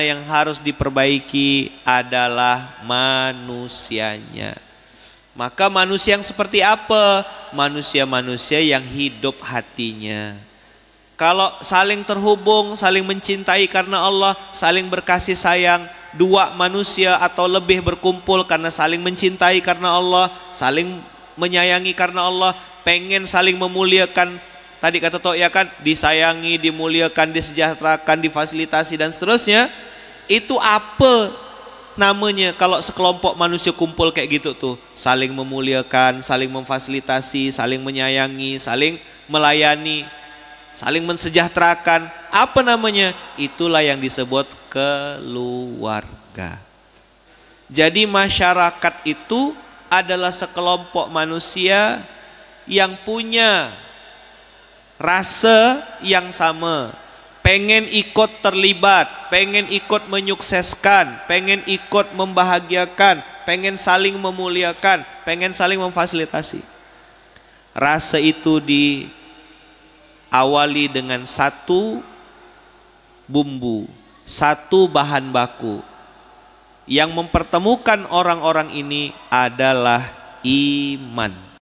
yang harus diperbaiki adalah manusianya. Maka manusia yang seperti apa? Manusia-manusia yang hidup hatinya. Kalau saling terhubung, saling mencintai karena Allah, saling berkasih sayang, dua manusia atau lebih berkumpul karena saling mencintai karena Allah, saling menyayangi karena Allah, pengen saling memuliakan Tadi kata Tok ya kan disayangi, dimuliakan, disejahterakan, difasilitasi dan seterusnya. Itu apa namanya kalau sekelompok manusia kumpul kayak gitu tuh saling memuliakan, saling memfasilitasi, saling menyayangi, saling melayani, saling mensejahterakan. Apa namanya? Itulah yang disebut keluarga. Jadi masyarakat itu adalah sekelompok manusia yang punya rasa yang sama pengen ikut terlibat, pengen ikut menyukseskan, pengen ikut membahagiakan, pengen saling memuliakan, pengen saling memfasilitasi. Rasa itu diawali dengan satu bumbu, satu bahan baku. Yang mempertemukan orang-orang ini adalah iman.